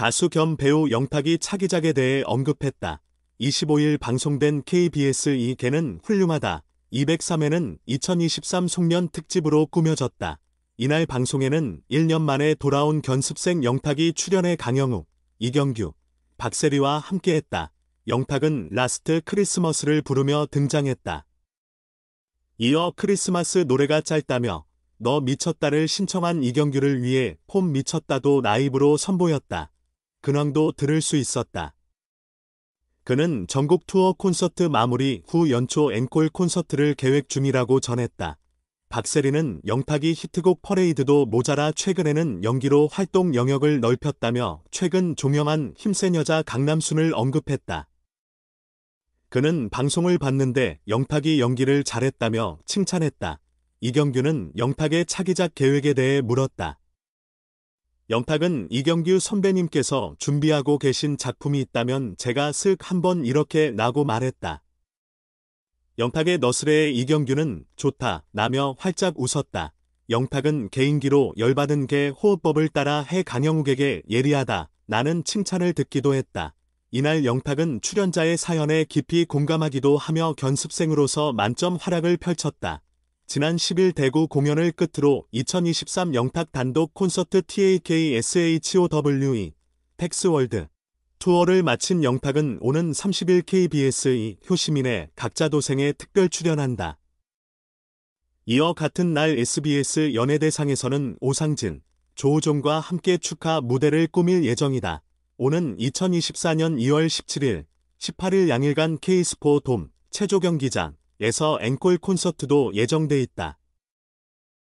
가수 겸 배우 영탁이 차기작에 대해 언급했다. 25일 방송된 KBS 이 개는 훌륭하다. 203회는 2023 송년 특집으로 꾸며졌다. 이날 방송에는 1년 만에 돌아온 견습생 영탁이 출연해 강영욱, 이경규, 박세리와 함께했다. 영탁은 라스트 크리스머스를 부르며 등장했다. 이어 크리스마스 노래가 짧다며 너 미쳤다를 신청한 이경규를 위해 폼 미쳤다도 라이브로 선보였다. 근황도 들을 수 있었다. 그는 전국 투어 콘서트 마무리 후 연초 앵콜 콘서트를 계획 중이라고 전했다. 박세리는 영탁이 히트곡 퍼레이드도 모자라 최근에는 연기로 활동 영역을 넓혔다며 최근 종영한 힘센 여자 강남순을 언급했다. 그는 방송을 봤는데 영탁이 연기를 잘했다며 칭찬했다. 이경규는 영탁의 차기작 계획에 대해 물었다. 영탁은 이경규 선배님께서 준비하고 계신 작품이 있다면 제가 슥 한번 이렇게 나고 말했다. 영탁의 너스레에 이경규는 좋다 나며 활짝 웃었다. 영탁은 개인기로 열받은 게 호흡법을 따라 해 강영욱에게 예리하다. 나는 칭찬을 듣기도 했다. 이날 영탁은 출연자의 사연에 깊이 공감하기도 하며 견습생으로서 만점 활약을 펼쳤다. 지난 10일 대구 공연을 끝으로 2023 영탁 단독 콘서트 TAKSHOWE 팩스월드 투어를 마친 영탁은 오는 30일 KBS e, 효시민의 각자 도생에 특별 출연한다. 이어 같은 날 SBS 연예대상에서는 오상진, 조우종과 함께 축하 무대를 꾸밀 예정이다. 오는 2024년 2월 17일, 18일 양일간 K스포 돔, 최조경 기자, 에서 앵콜 콘서트도 예정돼 있다.